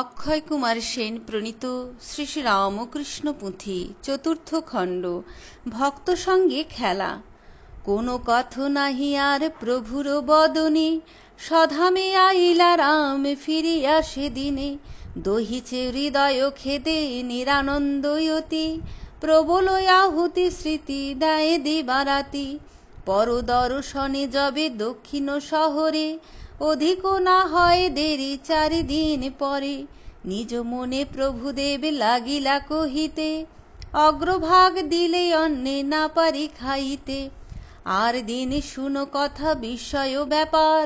অক্ষয় কুমার সেন প্রণীত শ্রী শ্রী রামকৃষ্ণ পুঁথি চতুর্থ খণ্ড ভক্ত সঙ্গে খেলা কোনো কথ নাহি আর প্রভুর বদনে সধামে আইলা রাম ফিরিয়া সেদিনে দহিছে হৃদয় খেদে নিরানন্দয়তি প্রবল আহুতি স্মৃতি দেয় দিবারাতি পরদর্শনে যবে দক্ষিণ শহরে অধিক না হয় দেরি চারিদিন পরে নিজ মনে প্রভুদেব লাগিলা কহিতে অগ্রভাগ দিলে অন্নে না পারি খাইতে আর দিন শুনো কথা বিষয় ব্যাপার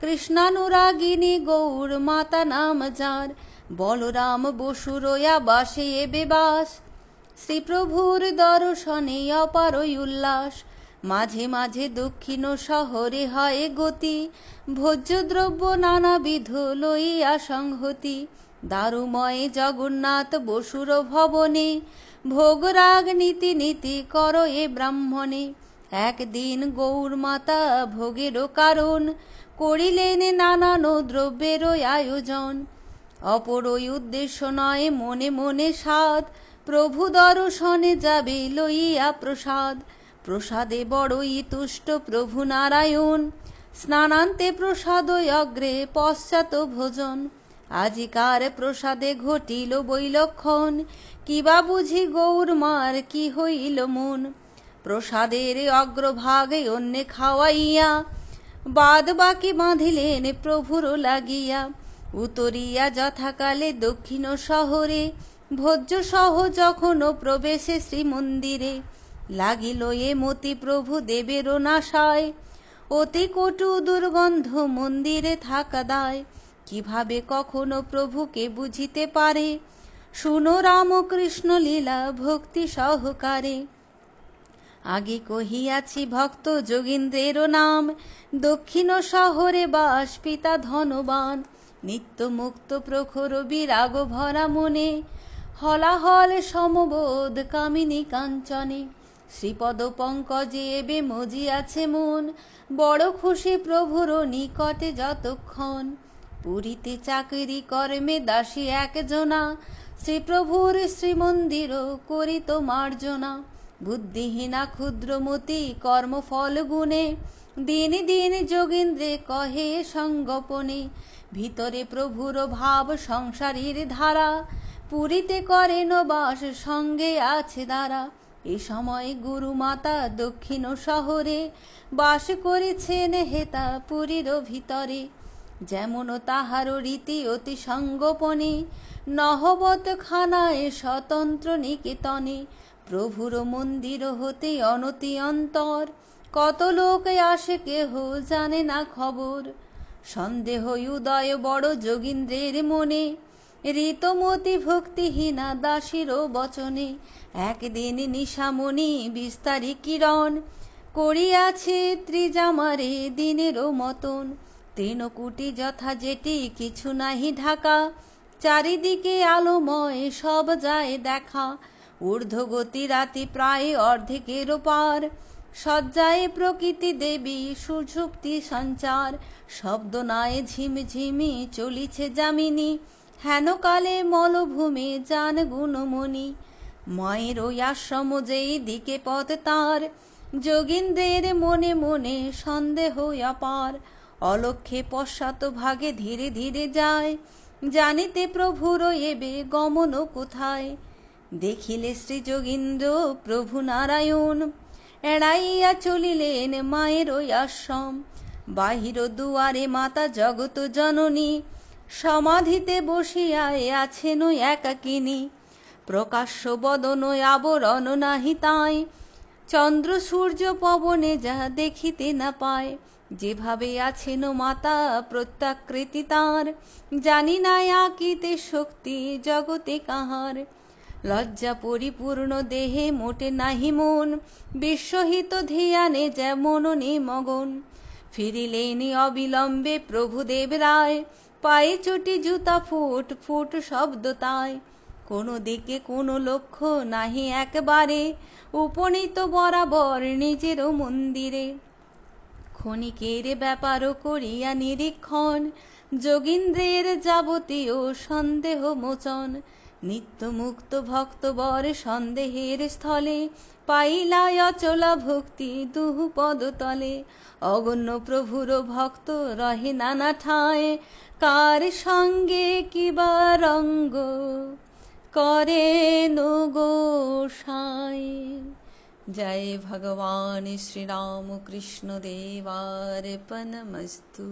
কৃষ্ণানুরাগিনী গৌর মাতা নাম যার বলরাম বসুরয়া বাসে এ বেবাস শ্রীপ্রভুর দর্শনে অপারই উল্লাস মাঝে মাঝে দক্ষিণ শহরে হয় গতি ভোজ্য দ্রব্য নানাবিধ লইয়া সংহতি দারুময় জগন্নাথ বসুর ভবনে ভোগরাগ নীতি নীতি কর এ ব্রাহ্মণে একদিন গৌর মাতা ভোগেরও কারণ করিলেন নানান দ্রব্যেরও আয়োজন অপরই উদ্দেশ্য নয় মনে মনে সাধ প্রভু দর্শনে যাবে লইয়া প্রসাদ প্রসাদে বড়ই তুষ্ট প্রভু নারায়ণ স্নানান্তে প্রসাদ অগ্রে পশ্চাৎ ভোজন আজিকার প্রসাদে ঘটিল বৈলক্ষণ কিবা বুঝি গৌরমার কি হইল মন প্রসাদের অগ্রভাগে অন্যে খাওয়াইয়া বাদ বাকি বাঁধিলেন প্রভুর লাগিয়া উতরিয়া যথাকালে দক্ষিণ শহরে ভোজ্য সহ যখন প্রবেশে শ্রীমন্দিরে লাগিল এ মতি প্রভু দেবেরও নাশায় অতি কটু দুর্গন্ধ মন্দিরে থাকা দায় কিভাবে কখনো প্রভুকে বুঝিতে পারে শুনো রামকৃষ্ণ লীলা ভক্তি সহকারে আগে কহিয়াছি ভক্ত যোগীন্দ্রেরও নাম দক্ষিণ শহরে বাস পিতা ধনবান নিত্য মুক্ত প্রখর বিরাগ ভরা মনে হলাহল সমবোধ কামিনী কাঞ্চনে শ্রীপদ পঙ্কজে এবে মজি আছে মন বড় খুশি প্রভুর নিকটে যতক্ষণ পুরীতে চাকরি কর্মে দাসী একজনা শ্রীপ্রভুর শ্রীমন্দির করিত মার্জনা বুদ্ধিহীনা ক্ষুদ্রমতি কর্মফল গুণে দিন দিন যোগীন্দ্রে কহে সঙ্গপনে ভিতরে প্রভুর ভাব সংসারীর ধারা পুরীতে করেন বাস সঙ্গে আছে দ্বারা এ সময় গুরুমাতা দক্ষিণ শহরে বাস করেছেন হেতা পুরীর ভিতরে যেমন তাহারও রীতি অতি সঙ্গোপনে নহবত খানায় স্বতন্ত্র নিকেতনে প্রভুর মন্দির হতে অনতি অন্তর কত লোক আসে কেহ জানে না খবর সন্দেহ উদয় বড় যোগীন্দ্রের মনে রীতমতি ভক্তিহীনা দাসীরও বচনে একদিন নিশামণি বিস্তারি কিরণ করিয়াছে ত্রিজামারে দিনেরও মতন তৃণকুটি যথা যেটি কিছু নাহি ঢাকা চারিদিকে আলোময় সব যায় দেখা ঊর্ধ্বগতি রাতি প্রায় অর্ধেকের পার সজ্জায় প্রকৃতি দেবী সুযুক্তি সঞ্চার শব্দ নায় ঝিমঝিমি চলিছে যামিনী হেনকালে মলভূমে যান গুণমণি মায়ের ওই আশ্রম যেই দিকে পথ তার যোগিন্দ্রের মনে মনে সন্দেহ অপার অলক্ষে পশ্চাৎ ভাগে ধীরে ধীরে যায় জানিতে প্রভুর এবে গমন কোথায় দেখিলে শ্রী যোগীন্দ্র প্রভু নারায়ণ এড়াইয়া চলিলেন মায়ের ওই আশ্রম বাহির দুয়ারে মাতা জগত জননী সমাধিতে বসিয়ায় আছেন একাকিনী প্রকাশ্য বদন আবরণ নাহি তাই চন্দ্র সূর্য পবনে যা দেখিতে না পায় যেভাবে আছেন মাতা প্রত্যাকৃতি তাঁর জানি না আকিতে শক্তি জগতে কাহার লজ্জা পরিপূর্ণ দেহে মোটে নাহি মন বিশ্বহিত ধিয়ানে যেমন মগন ফিরিলেনি অবিলম্বে প্রভুদেব রায় পায়ে চটি জুতা ফুট ফুট শব্দ তাই কোনো দিকে কোনো লক্ষ্য নাহি একবারে উপনীত বরাবর নিজেরও মন্দিরে ক্ষণিকের ব্যাপারও করিয়া নিরীক্ষণ যোগীন্দ্রের যাবতীয় সন্দেহ মোচন ভক্ত বর সন্দেহের স্থলে পাইলায় অচলা ভক্তি দুহু পদতলে অগণ্য প্রভুর ভক্ত রহে নানা ঠায় কার সঙ্গে কিবা রঙ্গ করে গো জয় ভগবান কৃষ্ণ দেবার পনমস্তু